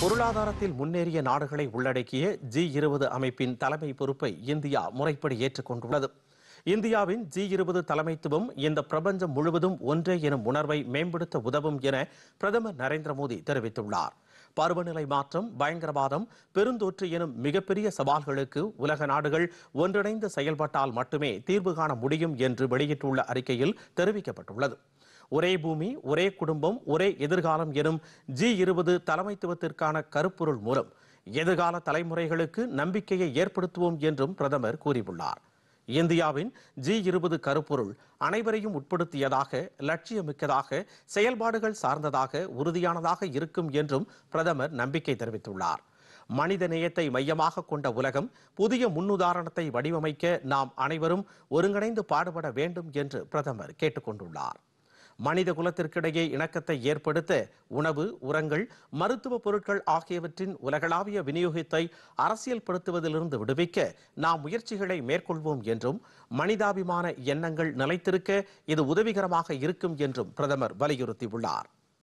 பொருளாதாரத்தில் முன்னேறிய நாடுகளை உள்ளடக்கிய ஜி இருபது அமைப்பின் தலைமை பொறுப்பை இந்தியா முறைப்படி ஏற்றுக்கொண்டுள்ளது இந்தியாவின் ஜி இருபது தலைமைத்துவம் இந்த பிரபஞ்சம் முழுவதும் ஒன்றே எனும் உணர்வை மேம்படுத்த உதவும் என பிரதமர் நரேந்திர மோடி தெரிவித்துள்ளார் பருவநிலை மாற்றம் பயங்கரவாதம் பெருந்தொற்று எனும் மிகப்பெரிய சவால்களுக்கு உலக நாடுகள் ஒன்றிணைந்து செயல்பட்டால் மட்டுமே தீர்வு காண முடியும் என்று வெளியிட்டுள்ள அறிக்கையில் தெரிவிக்கப்பட்டுள்ளது ஒரே பூமி ஒரே குடும்பம் ஒரே எதிர்காலம் எனும் ஜி இருபது தலைமைத்துவத்திற்கான கருப்பொருள் மூலம் எதிர்கால தலைமுறைகளுக்கு நம்பிக்கையை ஏற்படுத்துவோம் என்றும் பிரதமர் கூறியுள்ளார் இந்தியாவின் ஜி இருபது கருப்பொருள் அனைவரையும் உட்படுத்தியதாக லட்சியமிக்கதாக செயல்பாடுகள் சார்ந்ததாக உறுதியானதாக இருக்கும் என்றும் பிரதமர் நம்பிக்கை தெரிவித்துள்ளார் மனித நேயத்தை மையமாக கொண்ட உலகம் புதிய முன்னுதாரணத்தை வடிவமைக்க நாம் அனைவரும் ஒருங்கிணைந்து பாடுபட வேண்டும் என்று பிரதமர் கேட்டுக்கொண்டுள்ளார் மனித குலத்திற்கிடையே இணக்கத்தை ஏற்படுத்த உணவு உரங்கள் மருத்துவ பொருட்கள் ஆகியவற்றின் உலகளாவிய விநியோகத்தை அரசியல்படுத்துவதிலிருந்து விடுவிக்க நாம் முயற்சிகளை மேற்கொள்வோம் என்றும் மனிதாபிமான எண்ணங்கள் நிலைத்திருக்க இது உதவிகரமாக இருக்கும் என்றும் பிரதமர் வலியுறுத்தியுள்ளார்